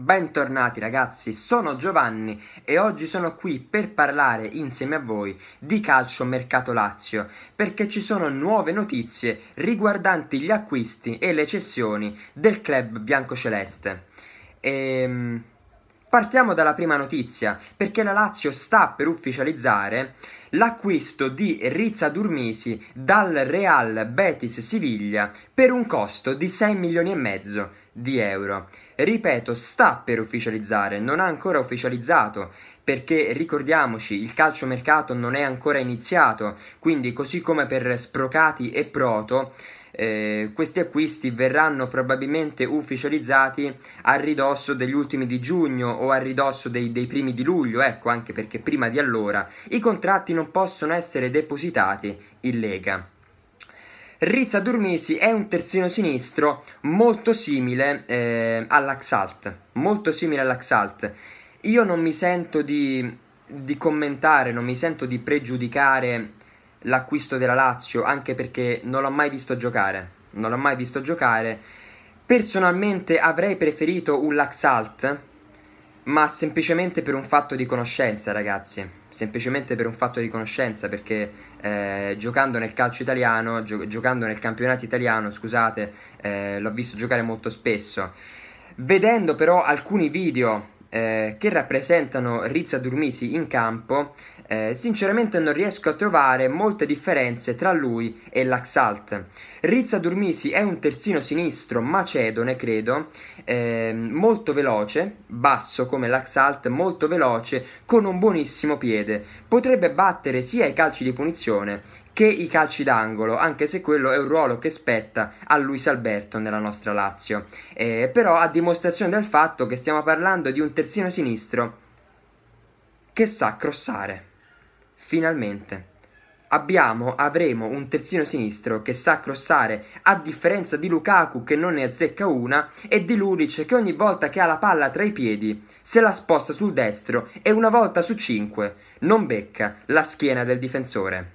Bentornati ragazzi, sono Giovanni e oggi sono qui per parlare insieme a voi di calcio mercato Lazio perché ci sono nuove notizie riguardanti gli acquisti e le cessioni del club biancoceleste. E... Ehm, partiamo dalla prima notizia perché la Lazio sta per ufficializzare l'acquisto di Rizza Durmisi dal Real Betis Siviglia per un costo di 6 milioni e mezzo di euro ripeto, sta per ufficializzare, non ha ancora ufficializzato, perché ricordiamoci, il calciomercato non è ancora iniziato, quindi così come per Sprocati e Proto, eh, questi acquisti verranno probabilmente ufficializzati a ridosso degli ultimi di giugno o a ridosso dei, dei, primi di luglio, ecco anche perché prima di allora i contratti non possono essere depositati in Lega. Rizza Durmisi è un terzino sinistro molto simile eh, all'Axalt, molto simile all'Axalt. Io non mi sento di, di commentare, non mi sento di pregiudicare l'acquisto della Lazio, anche perché non l'ho mai visto giocare, non l'ho mai visto giocare. Personalmente avrei preferito un Laxalt, ma semplicemente per un fatto di conoscenza, ragazzi semplicemente per un fatto di conoscenza, perché eh, giocando nel calcio italiano, gio- giocando nel campionato italiano, scusate, eh, l'ho visto giocare molto spesso. Vedendo però alcuni video eh, che rappresentano Rizza Durmisi in campo, eh, sinceramente non riesco a trovare molte differenze tra lui e l'Axalt. Rizza Durmisi è un terzino sinistro, macedone credo, eh, molto veloce, basso come l'Axalt, molto veloce, con un buonissimo piede. Potrebbe battere sia i calci di punizione che i calci d'angolo, anche se quello è un ruolo che spetta a Luis Alberto nella nostra Lazio. Eh, però a dimostrazione del fatto che stiamo parlando di un terzino sinistro che sa crossare. Finalmente. Abbiamo, avremo un terzino sinistro che sa crossare, a differenza di Lukaku che non ne azzecca una, e di Lulic che ogni volta che ha la palla tra i piedi se la sposta sul destro e una volta su cinque non becca la schiena del difensore.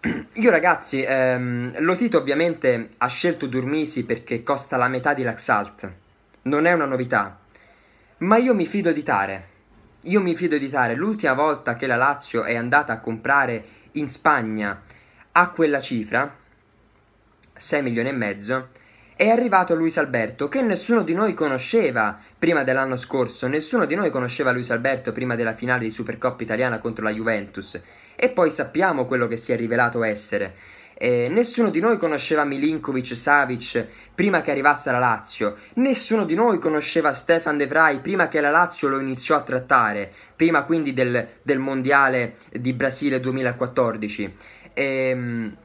Io ragazzi, ehm, Lotito ovviamente ha scelto Durmisi perché costa la metà di Laxalt, non è una novità, ma io mi fido di Tare. Io mi fido di Tare. L'ultima volta che la Lazio è andata a comprare in Spagna a quella cifra, 6 milioni e mezzo, è arrivato Luis Alberto, che nessuno di noi conosceva prima dell'anno scorso, nessuno di noi conosceva Luis Alberto prima della finale di Supercoppa italiana contro la Juventus. E poi sappiamo quello che si è rivelato essere. Eh, nessuno di noi conosceva Milinkovic e Savic prima che arrivasse la Lazio, nessuno di noi conosceva Stefan De Vrij prima che la Lazio lo iniziò a trattare, prima quindi del, del Mondiale di Brasile 2014. Ehm.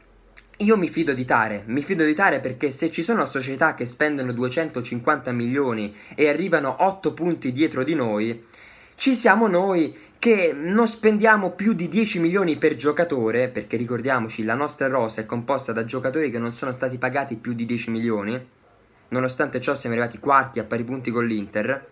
Io mi fido di Tare, mi fido di Tare perché se ci sono società che spendono 250 milioni e arrivano 8 punti dietro di noi, ci siamo noi che non spendiamo più di 10 milioni per giocatore, perché ricordiamoci la nostra rosa è composta da giocatori che non sono stati pagati più di 10 milioni, nonostante ciò siamo arrivati quarti a pari punti con l'Inter,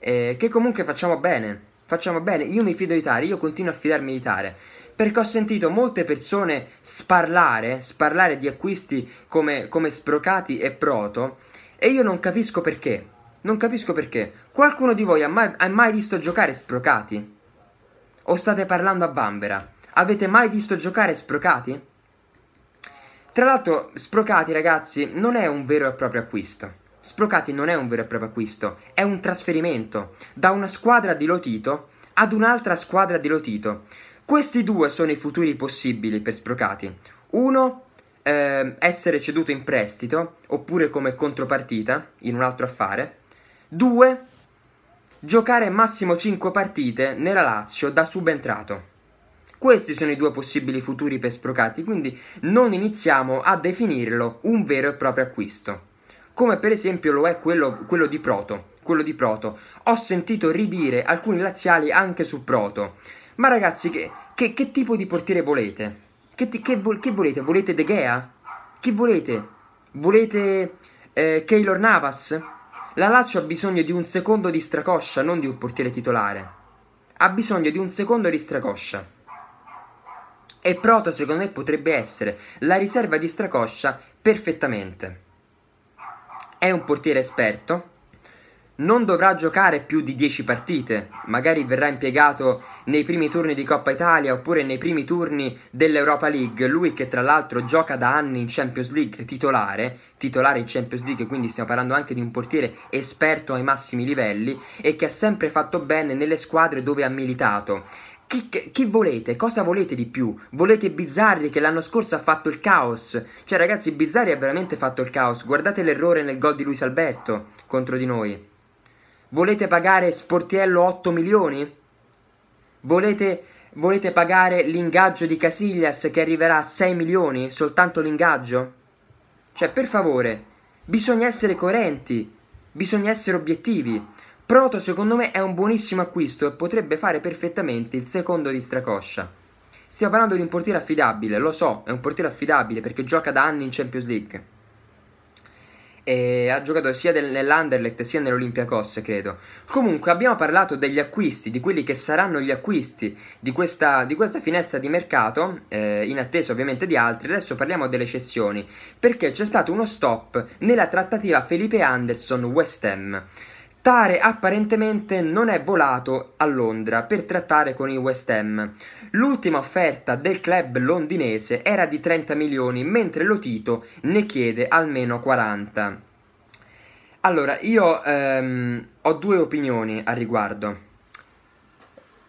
eh, che comunque facciamo bene, facciamo bene, io mi fido di Tare, io continuo a fidarmi di Tare, perché ho sentito molte persone sparlare, sparlare di acquisti come, come Sprocati e Proto, e io non capisco perché. Non capisco perché. Qualcuno di voi ha mai, ha mai visto giocare Sprocati? O state parlando a bambera? Avete mai visto giocare Sprocati? Tra l'altro, Sprocati, ragazzi, non è un vero e proprio acquisto. Sprocati non è un vero e proprio acquisto, è un trasferimento da una squadra di Lotito ad un'altra squadra di Lotito. Questi due sono i futuri possibili per Sprocati. Uno, eh, essere ceduto in prestito, oppure come contropartita in un altro affare. Due, giocare massimo 5 partite nella Lazio da subentrato. Questi sono i due possibili futuri per Sprocati, quindi non iniziamo a definirlo un vero e proprio acquisto. Come per esempio lo è quello, quello di Proto. Quello di Proto. Ho sentito ridire alcuni laziali anche su Proto. Ma ragazzi, che, che, che tipo di portiere volete? Che, che volete? Volete De Gea? Che volete? Volete eh, Keylor Navas? La Lazio ha bisogno di un secondo di stracoscia, non di un portiere titolare. Ha bisogno di un secondo di stracoscia. E Proto, secondo me, potrebbe essere la riserva di stracoscia perfettamente. È un portiere esperto, non dovrà giocare più di 10 partite, magari verrà impiegato nei primi turni di Coppa Italia oppure nei primi turni dell'Europa League, lui che tra l'altro gioca da anni in Champions League titolare, titolare in Champions League, quindi stiamo parlando anche di un portiere esperto ai massimi livelli e che ha sempre fatto bene nelle squadre dove ha militato. Chi, chi, volete? Cosa volete di più? Volete Bizzarri che l'anno scorso ha fatto il caos? Cioè ragazzi, Bizzarri ha veramente fatto il caos. Guardate l'errore nel gol di Luis Alberto contro di noi. Volete pagare Sportiello 8 milioni? Volete, volete pagare l'ingaggio di Casillas che arriverà a 6 milioni? Soltanto l'ingaggio? Cioè, per favore, bisogna essere coerenti, bisogna essere obiettivi. Proto, secondo me, è un buonissimo acquisto e potrebbe fare perfettamente il secondo di Stracoscia. Stiamo parlando di un portiere affidabile, lo so, è un portiere affidabile perché gioca da anni in Champions League e ha giocato sia del, nell'Anderlecht sia nell'Olympiacos, credo. Comunque abbiamo parlato degli acquisti, di quelli che saranno gli acquisti di questa, di questa finestra di mercato, eh, in attesa ovviamente di altri. Adesso parliamo delle cessioni, perché c'è stato uno stop nella trattativa Felipe Anderson-West Ham. Tare apparentemente non è volato a Londra per trattare con i West Ham. L'ultima offerta del club londinese era di 30 milioni, mentre Lotito ne chiede almeno 40. Allora, io ehm, ho due opinioni al riguardo.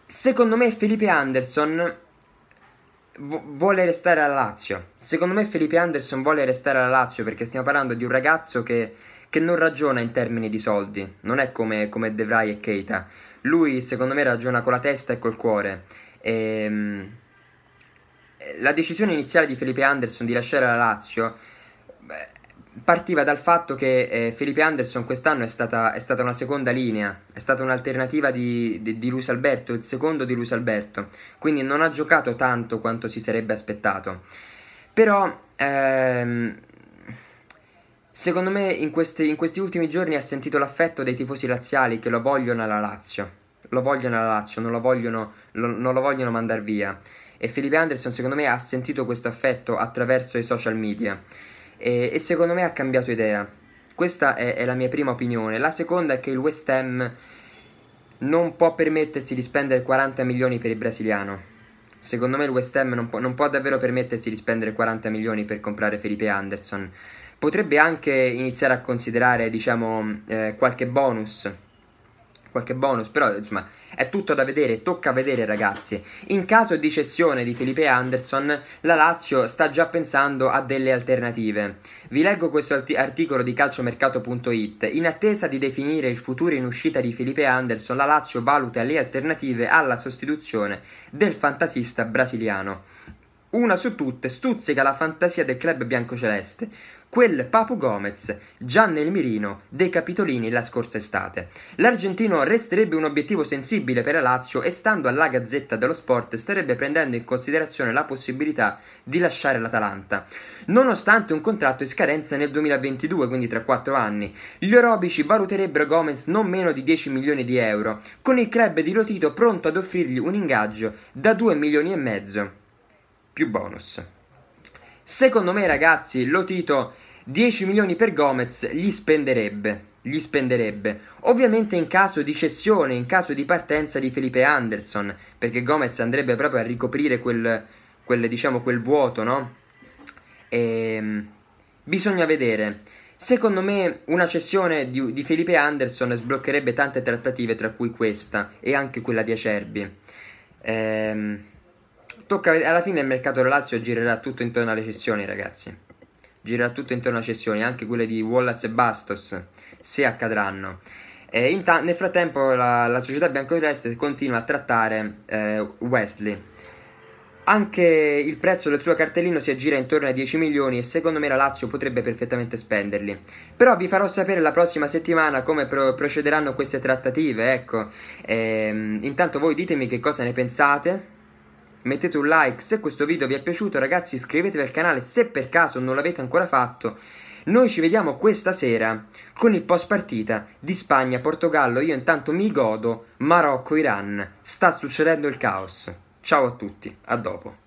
Secondo me Felipe Anderson vuole restare alla Lazio. Secondo me Felipe Anderson vuole restare alla Lazio perché stiamo parlando di un ragazzo che che non ragiona in termini di soldi, non è come, come De Vrij e Keita. Lui, secondo me, ragiona con la testa e col cuore. E, ehm, la decisione iniziale di Felipe Anderson di lasciare la Lazio partiva dal fatto che eh, Felipe Anderson quest'anno è stata, è stata, una seconda linea, è stata un'alternativa di, di, di, Luis Alberto, il secondo di Luis Alberto, quindi non ha giocato tanto quanto si sarebbe aspettato. Però ehm, Secondo me in questi, in questi ultimi giorni ha sentito l'affetto dei tifosi laziali che lo vogliono alla Lazio. Lo vogliono alla Lazio, non lo vogliono, lo, non lo vogliono mandare via. E Felipe Anderson secondo me ha sentito questo affetto attraverso i social media. E, e secondo me ha cambiato idea. Questa è, è la mia prima opinione. La seconda è che il West Ham non può permettersi di spendere 40 milioni per il brasiliano. Secondo me il West Ham non può, non può davvero permettersi di spendere 40 milioni per comprare Felipe Anderson potrebbe anche iniziare a considerare, diciamo, eh, qualche bonus. Qualche bonus, però insomma è tutto da vedere, tocca vedere ragazzi. In caso di cessione di Felipe Anderson, la Lazio sta già pensando a delle alternative. Vi leggo questo articolo di calciomercato.it. In attesa di definire il futuro in uscita di Felipe Anderson, la Lazio valuta le alternative alla sostituzione del fantasista brasiliano. Una su tutte stuzzica la fantasia del club biancoceleste quel Papu Gomez già nel mirino dei capitolini la scorsa estate. L'argentino resterebbe un obiettivo sensibile per la Lazio e stando alla Gazzetta dello Sport starebbe prendendo in considerazione la possibilità di lasciare l'Atalanta, nonostante un contratto in scadenza nel 2022, quindi tra 4 anni. Gli orobici valuterebbero Gomez non meno di 10 milioni di euro, con il club di Lotito pronto ad offrirgli un ingaggio da 2 milioni e mezzo più bonus. Secondo me ragazzi, Lotito 10 milioni per Gomez li spenderebbe. Li spenderebbe ovviamente in caso di cessione, in caso di partenza di Felipe Anderson, perché Gomez andrebbe proprio a ricoprire quel, quel, diciamo, quel vuoto, no? E, ehm, bisogna vedere. Secondo me una cessione di, di, Felipe Anderson sbloccherebbe tante trattative, tra cui questa e anche quella di Acerbi. Ehm, tocca, alla fine il mercato Lazio girerà tutto intorno alle cessioni, ragazzi girerà tutto intorno a cessioni, anche quelle di Wallace e Bastos, se accadranno. Ta- nel frattempo la, la società biancoceleste continua a trattare eh, Wesley. Anche il prezzo del suo cartellino si aggira intorno ai 10 milioni e secondo me la Lazio potrebbe perfettamente spenderli. Però vi farò sapere la prossima settimana come pro- procederanno queste trattative, ecco. Ehm, intanto voi ditemi che cosa ne pensate mettete un like se questo video vi è piaciuto ragazzi iscrivetevi al canale se per caso non l'avete ancora fatto noi ci vediamo questa sera con il post partita di Spagna-Portogallo. Io intanto mi godo Marocco-Iran. Sta succedendo il caos. Ciao a tutti, a dopo.